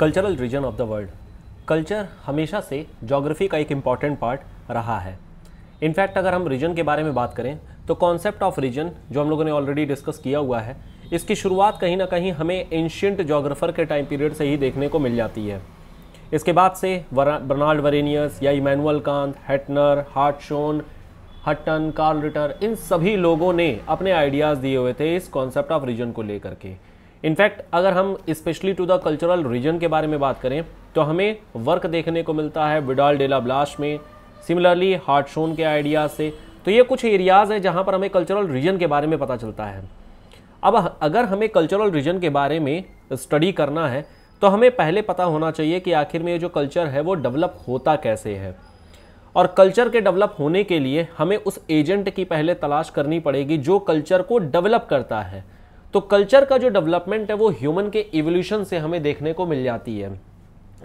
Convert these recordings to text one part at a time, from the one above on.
cultural region of the world culture हमेशा से geography का एक इम्पॉर्टेंट पार्ट रहा है इनफैक्ट अगर हम रीजन के बारे में बात करें तो कॉन्सेप्ट ऑफ रीजन जो हम लोगों ने ऑलरेडी डिस्कस किया हुआ है इसकी शुरुआत कहीं ना कहीं हमें एंशियंट जोग्राफर के टाइम पीरियड से ही देखने को मिल जाती है इसके बाद से बर्नाल्ड वरेनियस या Immanuel Kant Hettner Hartshorne Hutton Carl Ritter इन सभी लोगों ने अपने आइडियाज़ दिए हुए थे इस कॉन्सेप्ट ऑफ रीजन को लेकर के इनफैक्ट अगर हम specially to the cultural region के बारे में बात करें तो हमें वर्क देखने को मिलता है विडाल डेला ब्लास्ट में सिमिलरली हार्टशोन के आइडियाज से तो ये कुछ एरियाज़ हैं जहाँ पर हमें कल्चरल रीजन के बारे में पता चलता है अब अगर हमें कल्चरल रीजन के बारे में स्टडी करना है तो हमें पहले पता होना चाहिए कि आखिर में ये जो कल्चर है वो डेवलप होता कैसे है और कल्चर के डेवलप होने के लिए हमें उस एजेंट की पहले तलाश करनी पड़ेगी जो कल्चर को डेवलप करता है तो कल्चर का जो डेवलपमेंट है वो ह्यूमन के इवोल्यूशन से हमें देखने को मिल जाती है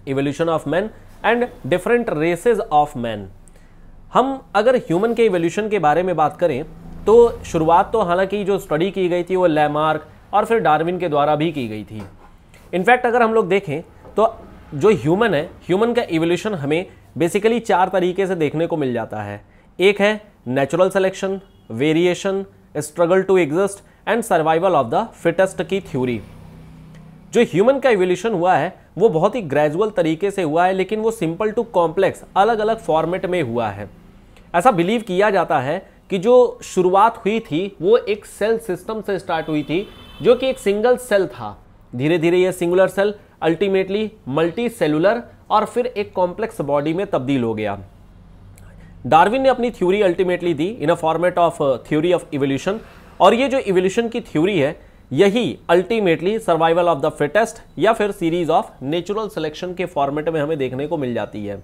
evolution of man and different races of man हम अगर ह्यूमन के इवोल्यूशन के बारे में बात करें तो शुरुआत तो हालांकि जो स्टडी की गई थी वो लैमार्क और फिर डार्विन के द्वारा भी की गई थी इनफैक्ट अगर हम लोग देखें तो जो ह्यूमन है ह्यूमन का इवोल्यूशन हमें बेसिकली चार तरीके से देखने को मिल जाता है एक है natural selection variation struggle to exist and survival of the fittest की थ्योरी जो ह्यूमन का एवोल्यूशन हुआ है वो बहुत ही ग्रेजुअल तरीके से हुआ है लेकिन वो सिंपल टू कॉम्प्लेक्स अलग अलग फॉर्मेट में हुआ है ऐसा बिलीव किया जाता है कि जो शुरुआत हुई थी वो एक सेल सिस्टम से स्टार्ट हुई थी जो कि एक सिंगल सेल था धीरे धीरे यह singular cell ultimately multi cellular और फिर एक कॉम्प्लेक्स बॉडी में तब्दील हो गया डार्विन ने अपनी थ्योरी अल्टीमेटली दी in a format of theory of evolution और ये जो इवोल्यूशन की थ्योरी है यही ultimately survival of the fittest या फिर सीरीज ऑफ नेचुरल सिलेक्शन के फॉर्मेट में हमें देखने को मिल जाती है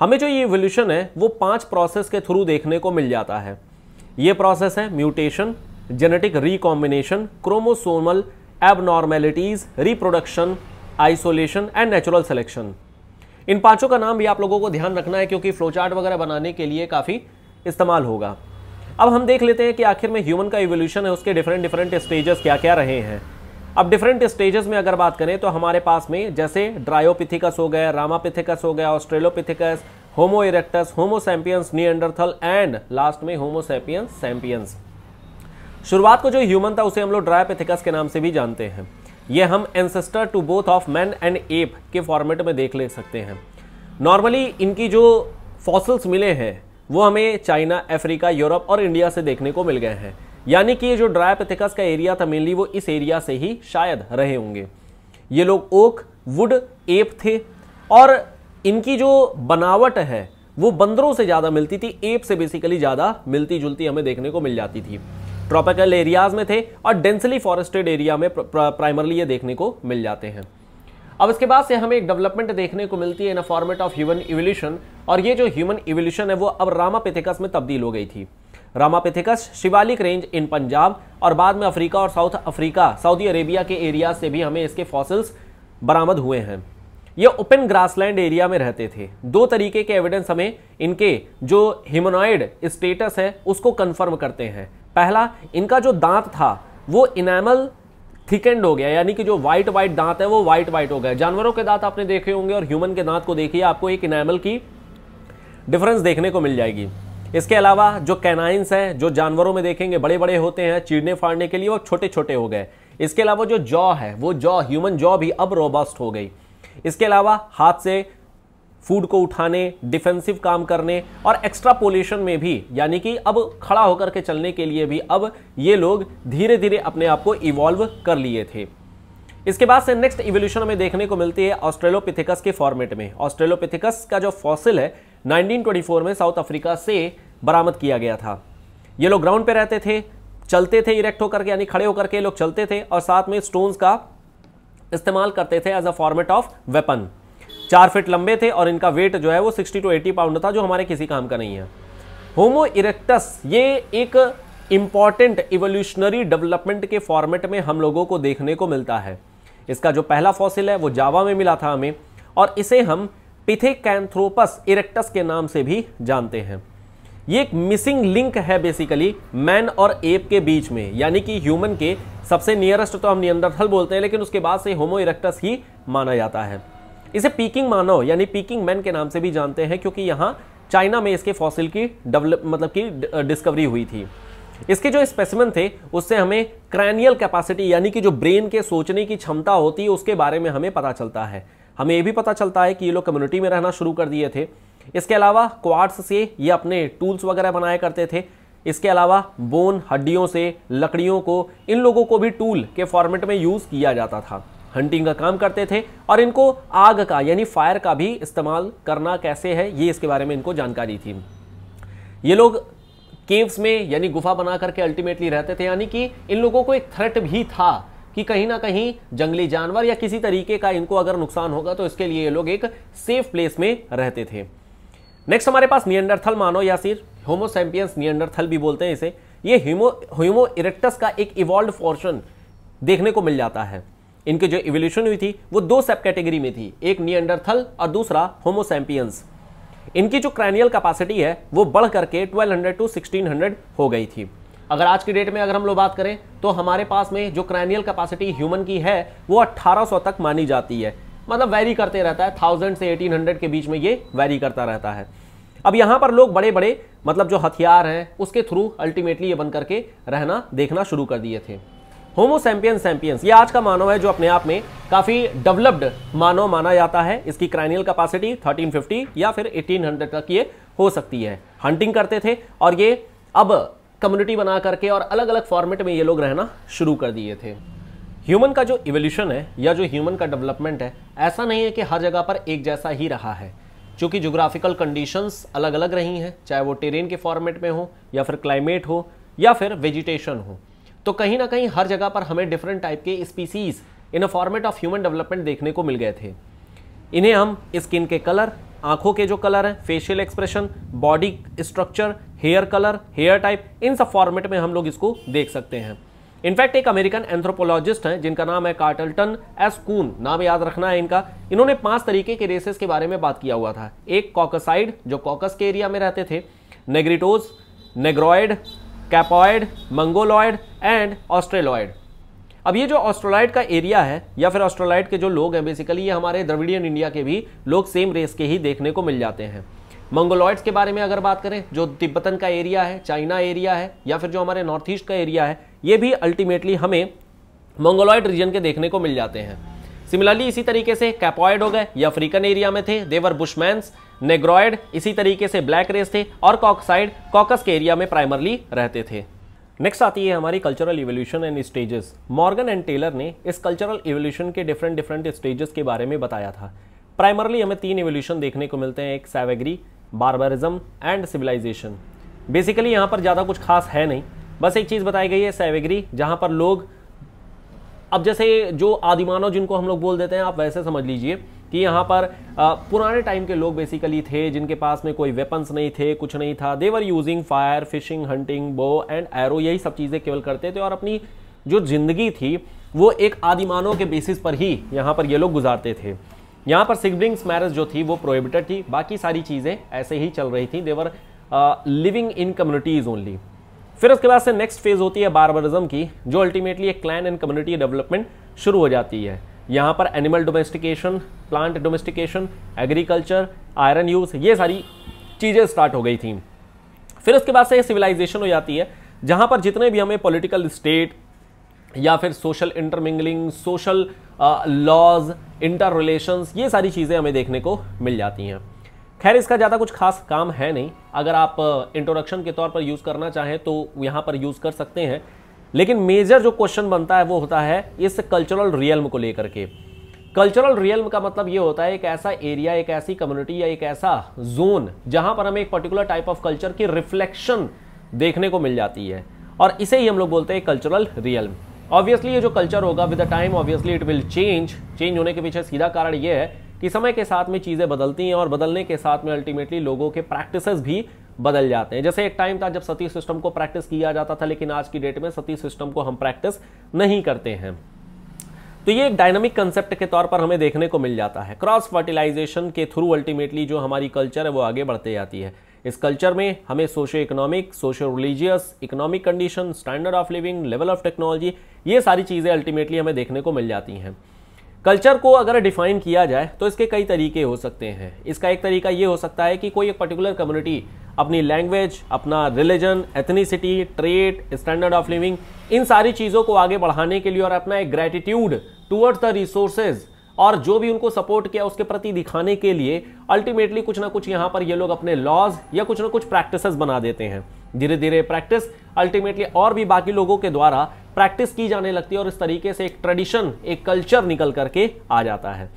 हमें जो ये इवोल्यूशन है वो पांच प्रोसेस के थ्रू देखने को मिल जाता है ये प्रोसेस है mutation genetic recombination chromosomal abnormalities reproduction isolation and natural selection इन पांचों का नाम भी आप लोगों को ध्यान रखना है क्योंकि फ्लोचार्ट वगैरह बनाने के लिए काफ़ी इस्तेमाल होगा अब हम देख लेते हैं कि आखिर में ह्यूमन का इवोल्यूशन है उसके डिफरेंट डिफरेंट स्टेजेस क्या क्या रहे हैं अब डिफरेंट स्टेजेस में अगर बात करें तो हमारे पास में जैसे ड्रायोपिथिकस हो गया रामापिथिकस हो गया Australopithecus Homo erectus Homo sapiens sapiens Neanderthal and last में होमोसैपियंस सैम्पियंस शुरुआत को जो ह्यूमन था उसे हम लोग ड्रायोपिथिकस के नाम से भी जानते हैं ये हम ancestor to both of man and ape के फॉर्मेट में देख ले सकते हैं नॉर्मली इनकी जो फॉसल्स मिले हैं वो हमें चाइना अफ्रीका यूरोप और इंडिया से देखने को मिल गए हैं यानी कि ये जो पथिकस का एरिया था मेनली वो इस एरिया से ही शायद रहे होंगे ये लोग ओक वुड एप थे और इनकी जो बनावट है वो बंदरों से ज़्यादा मिलती थी एप से बेसिकली ज़्यादा मिलती जुलती हमें देखने को मिल जाती थी ट्रॉपिकल एरियाज में थे और डेंसली फॉरेस्टेड एरिया में प्राइमरली ये देखने को मिल जाते हैं अब इसके बाद से हमें एक डेवलपमेंट देखने को मिलती है in a format of human evolution और ये जो ह्यूमन इवोल्यूशन है वो अब रामापेथिकस में तब्दील हो गई थी Ramapithecus Shivalik range in Punjab और बाद में अफ्रीका और साउथ अफ्रीका सऊदी अरेबिया के एरिया से भी हमें इसके फॉसिल्स बरामद हुए हैं ये ओपन ग्रासलैंड एरिया में रहते थे दो तरीके के एविडेंस हमें इनके जो ह्यूमनॉइड स्टेटस है उसको कन्फर्म करते हैं पहला इनका जो दांत था वो इनैमल थिकेंड हो गया यानी कि जो व्हाइट व्हाइट दांत है वो व्हाइट व्हाइट हो गया जानवरों के दांत आपने देखे होंगे और ह्यूमन के दांत को देखिए आपको एक इनामल की डिफरेंस देखने को मिल जाएगी इसके अलावा जो कैनाइंस हैं जो जानवरों में देखेंगे बड़े बड़े होते हैं चीड़ने फाड़ने के लिए वो छोटे छोटे हो गए इसके अलावा जो जॉ है वो जॉ ह्यूमन जॉ भी अब रोबस्ट हो गई इसके अलावा हाथ से फूड को उठाने डिफेंसिव काम करने और एक्स्ट्रा पोल्यूशन में भी यानी कि अब खड़ा होकर के चलने के लिए भी अब ये लोग धीरे धीरे अपने आप को इवॉल्व कर लिए थे इसके बाद से नेक्स्ट इवोल्यूशन हमें देखने को मिलती है ऑस्ट्रेलोपिथिकस के फॉर्मेट में ऑस्ट्रेलोपिथिकस का जो फॉसिल है 1924 में साउथ अफ्रीका से बरामद किया गया था ये लोग ग्राउंड पे रहते थे चलते थे इरेक्ट होकर के यानी खड़े होकर के लोग चलते थे और साथ में स्टोन्स का इस्तेमाल करते थे as a format of weapon चार फिट लंबे थे और इनका वेट जो है वो सिक्सटी टू एटी पाउंड था जो हमारे किसी काम का नहीं है होमो इरेक्टस ये एक इम्पॉर्टेंट इवोल्यूशनरी डेवलपमेंट के फॉर्मेट में हम लोगों को देखने को मिलता है इसका जो पहला फॉसिल है वो जावा में मिला था हमें और इसे हम पिथेकैंथ्रोपस इरेक्टस के नाम से भी जानते हैं ये एक मिसिंग लिंक है बेसिकली मैन और एप के बीच में यानी कि ह्यूमन के सबसे नियरेस्ट तो हम नियंत्रथल बोलते हैं लेकिन उसके बाद से होमो इरेक्टस ही माना जाता है इसे पीकिंग मानव यानी पीकिंग मैन के नाम से भी जानते हैं क्योंकि यहाँ चाइना में इसके फॉसिल की डेवलप मतलब की डिस्कवरी uh, हुई थी इसके जो स्पेसिमन थे उससे हमें क्रैनियल कैपेसिटी यानी कि जो ब्रेन के सोचने की क्षमता होती है उसके बारे में हमें पता चलता है हमें ये भी पता चलता है कि ये लोग कम्युनिटी में रहना शुरू कर दिए थे इसके अलावा क्वार्ट्स से ये अपने टूल्स वगैरह बनाया करते थे इसके अलावा बोन हड्डियों से लकड़ियों को इन लोगों को भी टूल के फॉर्मेट में यूज़ किया जाता था हंटिंग का काम करते थे और इनको आग का यानी फायर का भी इस्तेमाल करना कैसे है ये इसके बारे में इनको जानकारी थी ये लोग केव्स में यानी गुफा बना करके अल्टीमेटली रहते थे यानी कि इन लोगों को एक थ्रेट भी था कि कहीं ना कहीं जंगली जानवर या किसी तरीके का इनको अगर नुकसान होगा तो इसके लिए ये लोग एक सेफ प्लेस में रहते थे नेक्स्ट हमारे पास नियंडरथल मानो या सिर होमोसैम्पियंस नियंडरथल भी बोलते हैं इसे ये ह्यूमो ह्यूमो इरेक्टस का एक इवॉल्व पोर्शन देखने को मिल जाता है इनकी जो इवोल्यूशन हुई थी वो दो सब कैटेगरी में थी एक नियंडरथल और दूसरा होमोसैम्पियंस इनकी जो क्रैनियल कैपेसिटी है वो बढ़ करके 1200 टू 1600 हो गई थी अगर आज की डेट में अगर हम लोग बात करें तो हमारे पास में जो क्रैनियल कैपेसिटी ह्यूमन की है वो 1800 तक मानी जाती है मतलब वैरी करते रहता है थाउजेंड से 1800 के बीच में ये वैरी करता रहता है अब यहाँ पर लोग बड़े बड़े मतलब जो हथियार हैं उसके थ्रू अल्टीमेटली ये बन करके रहना देखना शुरू कर दिए थे होमो सैम्पियंस सैम्पियंस ये आज का मानव है जो अपने आप में काफी डेवलप्ड मानव माना जाता है इसकी क्राइनियल कैपेसिटी 1350 या फिर 1800 तक ये हो सकती है हंटिंग करते थे और ये अब कम्युनिटी बना करके और अलग अलग फॉर्मेट में ये लोग रहना शुरू कर दिए थे ह्यूमन का जो इवोल्यूशन है या जो ह्यूमन का डेवलपमेंट है ऐसा नहीं है कि हर जगह पर एक जैसा ही रहा है चूँकि जोग्राफिकल कंडीशंस अलग अलग रही हैं चाहे वो टेरेन के फॉर्मेट में हो या फिर क्लाइमेट हो या फिर वेजिटेशन हो तो कहीं ना कहीं हर जगह पर हमें डिफरेंट टाइप के species in a format of human development देखने को मिल गए थे इन्हें हम स्किन के कलर आंखों के जो कलर हैं facial expression body structure hair colour hair type इन सब फॉर्मेट में हम लोग इसको देख सकते हैं इनफैक्ट एक अमेरिकन एंथ्रोपोलॉजिस्ट हैं जिनका नाम है कार्टल्टन एस कून नाम याद रखना है इनका इन्होंने पांच तरीके के रेसेस के बारे में बात किया हुआ था एक कॉकसाइड जो कॉकस के एरिया में रहते थे Negritos Negroid Capoid Mongoloid and Australoid अब ये जो ऑस्ट्रोलाइड का एरिया है या फिर ऑस्ट्रोलाइड के जो लोग हैं बेसिकली ये हमारे द्रविडियन इंडिया के भी लोग सेम रेस के ही देखने को मिल जाते हैं मंगोलॉयड्स के बारे में अगर बात करें जो तिब्बतन का एरिया है चाइना एरिया है या फिर जो हमारे नॉर्थ ईस्ट का एरिया है ये भी अल्टीमेटली हमें मंगोलॉयड रीजन के देखने को मिल जाते हैं सिमिलरली इसी तरीके से कैपॉयड हो गए ये अफ्रीकन एरिया में थे देवर बुशमैंस नेग्रॉयड इसी तरीके से ब्लैक रेस थे और कॉकसाइड कॉकस के एरिया में प्राइमरली रहते थे नेक्स्ट आती है हमारी cultural evolution and stages Morgan and Tylor ने इस कल्चरल इवोल्यूशन के डिफरेंट डिफरेंट स्टेजेस के बारे में बताया था प्राइमरली हमें तीन इवोल्यूशन देखने को मिलते हैं एक savagery barbarism and civilization basically यहाँ पर ज़्यादा कुछ खास है नहीं बस एक चीज़ बताई गई है सैवेग्री जहाँ पर लोग अब जैसे जो आदिमानव जिनको हम लोग बोल देते हैं आप वैसे समझ लीजिए कि यहाँ पर पुराने टाइम के लोग बेसिकली थे जिनके पास में कोई वेपन्स नहीं थे कुछ नहीं था they're using fire fishing hunting bow and arrow यही सब चीज़ें केवल करते थे और अपनी जो जिंदगी थी वो एक आदिमानों के बेसिस पर ही यहाँ पर ये लोग गुजारते थे यहाँ पर सिबलिंग्स मैरिज जो थी वो प्रोहिबिटेड थी बाकी सारी चीज़ें ऐसे ही चल रही थी they're living in communities only फिर उसके बाद से नेक्स्ट फेज होती है बारबरिज्म की जो अल्टीमेटली एक क्लैन एंड कम्युनिटी डेवलपमेंट शुरू हो जाती है यहाँ पर animal domestication plant domestication agriculture iron use ये सारी चीज़ें स्टार्ट हो गई थी फिर उसके बाद से ये सिविलाइजेशन हो जाती है जहाँ पर जितने भी हमें पॉलिटिकल स्टेट या फिर social intermingling social laws inter relation ये सारी चीज़ें हमें देखने को मिल जाती हैं खैर इसका ज़्यादा कुछ खास काम है नहीं अगर आप इंट्रोडक्शन के तौर पर यूज़ करना चाहें तो यहाँ पर यूज़ कर सकते हैं लेकिन मेजर जो क्वेश्चन बनता है वो होता है इस कल्चरल रियल्म को लेकर के कल्चरल रियल्म का मतलब ये होता है एक ऐसा एरिया एक ऐसी कम्युनिटी या एक ऐसा जोन जहां पर हमें एक पर्टिकुलर टाइप ऑफ कल्चर की रिफ्लेक्शन देखने को मिल जाती है और इसे ही हम लोग बोलते हैं कल्चरल रियल्म ऑब्वियसली ये जो कल्चर होगा with the time obviously it will change change होने के पीछे सीधा कारण ये है कि समय के साथ में चीज़ें बदलती हैं और बदलने के साथ में अल्टीमेटली लोगों के प्रैक्टिसेस भी बदल जाते हैं जैसे एक टाइम था जब सती सिस्टम को प्रैक्टिस किया जाता था लेकिन आज की डेट में सती सिस्टम को हम प्रैक्टिस नहीं करते हैं तो ये एक डायनामिक कंसेप्ट के तौर पर हमें देखने को मिल जाता है क्रॉस फर्टिलाइजेशन के थ्रू अल्टीमेटली जो हमारी कल्चर है वो आगे बढ़ते जाती है इस कल्चर में हमें socio economic socio religious economic condition standard of living level of technology ये सारी चीज़ें अल्टीमेटली हमें देखने को मिल जाती हैं कल्चर को अगर डिफाइन किया जाए तो इसके कई तरीके हो सकते हैं इसका एक तरीका ये हो सकता है कि कोई एक पर्टिकुलर कम्युनिटी अपनी लैंग्वेज अपना religion ethnicity trade standard of living इन सारी चीज़ों को आगे बढ़ाने के लिए और अपना एक ग्रेटिट्यूड टूवर्ड्स द रिसोर्सेज और जो भी उनको सपोर्ट किया उसके प्रति दिखाने के लिए अल्टीमेटली कुछ ना कुछ यहाँ पर ये लोग अपने लॉज या कुछ ना कुछ प्रैक्टिस बना देते हैं धीरे धीरे प्रैक्टिस अल्टीमेटली और भी बाकी लोगों के द्वारा प्रैक्टिस की जाने लगती है और इस तरीके से एक ट्रेडिशन एक कल्चर निकल करके आ जाता है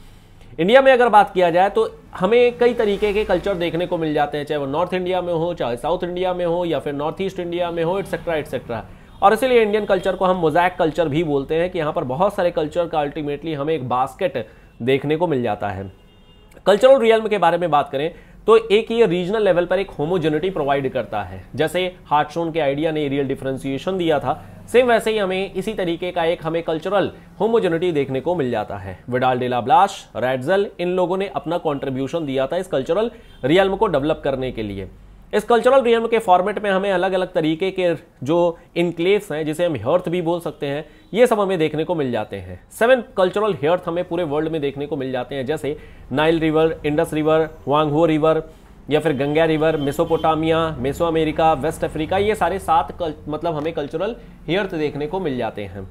इंडिया में अगर बात किया जाए तो हमें कई तरीके के कल्चर देखने को मिल जाते हैं चाहे वो नॉर्थ इंडिया में हो चाहे साउथ इंडिया में हो या फिर नॉर्थ ईस्ट इंडिया में हो एट्सेट्रा एट्सेट्रा और इसीलिए इंडियन कल्चर को हम मोजैक कल्चर भी बोलते हैं कि यहाँ पर बहुत सारे कल्चर का अल्टीमेटली हमें एक बास्केट देखने को मिल जाता है कल्चरल रियल के बारे में बात करें तो एक ये रीजनल लेवल पर एक होमोजेनिटी प्रोवाइड करता है जैसे हार्टशोन के आइडिया ने एरियल डिफ्रेंसिएशन दिया था सेम वैसे ही हमें इसी तरीके का एक हमें कल्चरल होमोजेनिटी देखने को मिल जाता है विडाल डेला ब्लाश रेडजल इन लोगों ने अपना कॉन्ट्रीब्यूशन दिया था इस कल्चरल रियल्म को डेवलप करने के लिए इस कल्चरल रियल्म के फॉर्मेट में हमें अलग अलग तरीके के जो इनक्लेव्स हैं जिसे हम हर्थ भी बोल सकते हैं ये सब हमें देखने को मिल जाते हैं सेवन कल्चरल हेयर्थ हमें पूरे वर्ल्ड में देखने को मिल जाते हैं जैसे Nile river Indus river Hwang Ho river या फिर Ganga river Mesopotamia Mesoamerica West Africa ये सारे सात मतलब हमें कल्चरल हेयर्थ देखने को मिल जाते हैं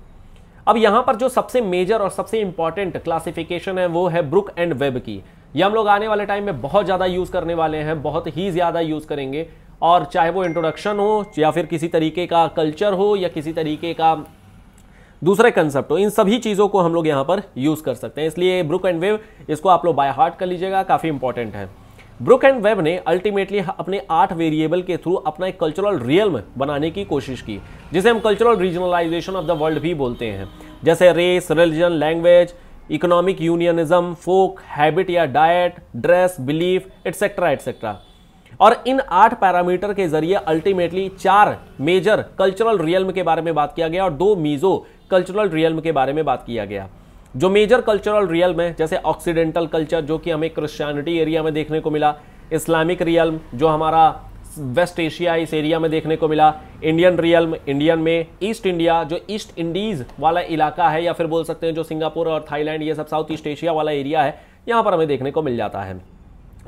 अब यहाँ पर जो सबसे मेजर और सबसे इंपॉर्टेंट क्लासिफिकेशन है वो है ब्रुक एंड वेब की ये हम लोग आने वाले टाइम में बहुत ज़्यादा यूज़ करने वाले हैं बहुत ही ज़्यादा यूज़ करेंगे और चाहे वो इंट्रोडक्शन हो या फिर किसी तरीके का कल्चर हो या किसी तरीके का दूसरे कंसेप्ट इन सभी चीज़ों को हम लोग यहाँ पर यूज़ कर सकते हैं इसलिए ब्रुक एंड वेव इसको आप लोग बाय हार्ट कर लीजिएगा काफ़ी इंपॉर्टेंट है ब्रुक एंड वेब ने अल्टीमेटली अपने आठ वेरिएबल के थ्रू अपना एक कल्चरल में बनाने की कोशिश की जिसे हम cultural regionalization of the world भी बोलते हैं जैसे race religion language economic unionism folk habit या diet dress belief etcetera etcetera और इन आठ पैरामीटर के जरिए अल्टीमेटली चार मेजर कल्चरल रियल्म के बारे में बात किया गया और दो मीजो कल्चरल रियल्म के बारे में बात किया गया जो मेजर कल्चरल रियल्म है जैसे ऑक्सीडेंटल कल्चर जो कि हमें क्रिश्चियनिटी एरिया में देखने को मिला इस्लामिक रियल्म जो हमारा वेस्ट एशिया इस एरिया में देखने को मिला इंडियन रियल्म इंडियन में ईस्ट इंडिया जो ईस्ट इंडीज़ वाला इलाका है या फिर बोल सकते हैं जो सिंगापुर और थाईलैंड ये सब साउथ ईस्ट एशिया वाला एरिया है यहाँ पर हमें देखने को मिल जाता है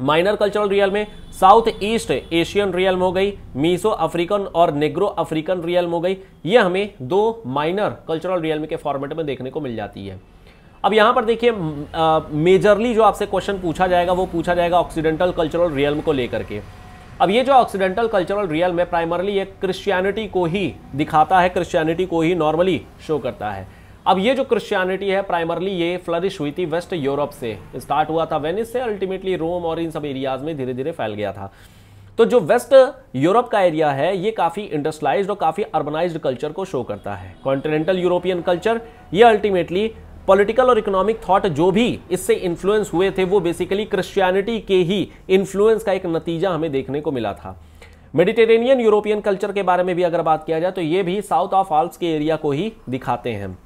माइनर कल्चरल रियल में साउथ ईस्ट एशियन रियल हो गई मीसो अफ्रीकन और नेग्रो अफ्रीकन रियल हो गई ये हमें दो माइनर कल्चरल रियल के फॉर्मेट में देखने को मिल जाती है अब यहाँ पर देखिए मेजरली जो आपसे क्वेश्चन पूछा जाएगा वो पूछा जाएगा ऑक्सीडेंटल कल्चरल रियल को लेकर के अब ये जो ऑक्सीडेंटल कल्चरल रियल में प्राइमरली ये क्रिश्चियनिटी को ही दिखाता है क्रिश्चियनिटी को ही नॉर्मली शो करता है अब ये जो क्रिश्चियनिटी है प्राइमरली ये फ्लरिश हुई थी वेस्ट यूरोप से स्टार्ट हुआ था वेनिस से अल्टीमेटली रोम और इन सब एरियाज में धीरे धीरे फैल गया था तो जो वेस्ट यूरोप का एरिया है ये काफ़ी इंडस्ट्रलाइज और काफ़ी अर्बनाइज कल्चर को शो करता है कॉन्टिनेंटल यूरोपियन कल्चर ये अल्टीमेटली पॉलिटिकल और इकोनॉमिक थॉट जो भी इससे इन्फ्लुएंस हुए थे वो बेसिकली क्रिश्चियनिटी के ही इन्फ्लुएंस का एक नतीजा हमें देखने को मिला था मेडिटेरेनियन यूरोपियन कल्चर के बारे में भी अगर बात किया जाए तो ये भी साउथ ऑफ आल्स के एरिया को ही दिखाते हैं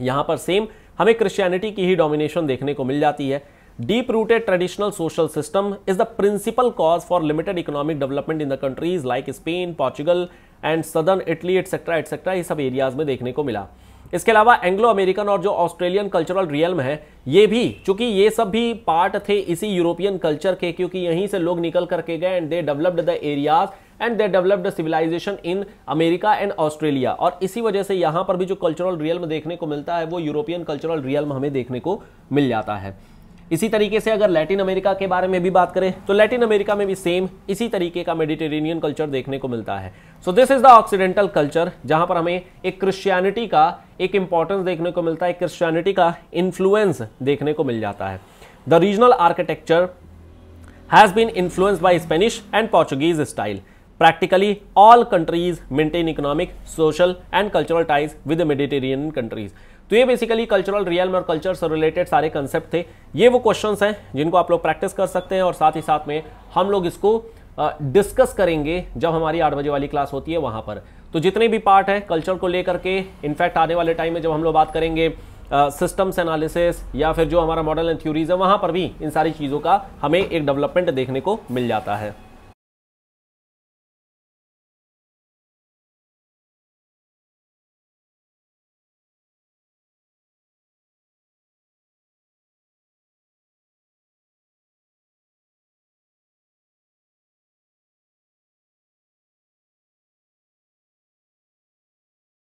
यहाँ पर सेम हमें क्रिश्चियनिटी की ही डोमिनेशन देखने को मिल जाती है deep rooted traditional social system is the principal cause for limited economic development in the countries like Spain Portugal and southern Italy etcetera etcetera ये सब एरियाज में देखने को मिला इसके अलावा एंग्लो अमेरिकन और जो ऑस्ट्रेलियन कल्चरल रियल में है ये भी चूंकि ये सब भी पार्ट थे इसी यूरोपियन कल्चर के क्योंकि यहीं से लोग निकल करके गए and they developed the areas and they developed civilization in America and Australia और इसी वजह से यहाँ पर भी जो कल्चरल रियल्म देखने को मिलता है वो यूरोपियन कल्चरल रियल्म हमें देखने को मिल जाता है इसी तरीके से अगर लैटिन अमेरिका के बारे में भी बात करें तो लैटिन अमेरिका में भी सेम इसी तरीके का मेडिटेरेनियन कल्चर देखने को मिलता है so this is the occidental culture जहां पर हमें एक क्रिश्चियनिटी का एक इंपॉर्टेंस देखने को मिलता है क्रिश्चियनिटी का इन्फ्लुएंस देखने को मिल जाता है the regional architecture has been influenced by Spanish and Portuguese style practically all countries maintain economic social and cultural ties with Mediterranean countries तो ये बेसिकली कल्चरल रियल और कल्चर से रिलेटेड सारे कंसेप्ट थे ये वो क्वेश्चन हैं जिनको आप लोग प्रैक्टिस कर सकते हैं और साथ ही साथ में हम लोग इसको डिस्कस uh, करेंगे जब हमारी आठ बजे वाली क्लास होती है वहाँ पर तो जितने भी पार्ट है कल्चर को लेकर के इनफैक्ट आने वाले टाइम में जब हम लोग बात करेंगे सिस्टम्स uh, एनालिसिस या फिर जो हमारा मॉडल एंड थ्योरीज है वहाँ पर भी इन सारी चीज़ों का हमें एक डेवलपमेंट देखने को मिल जाता है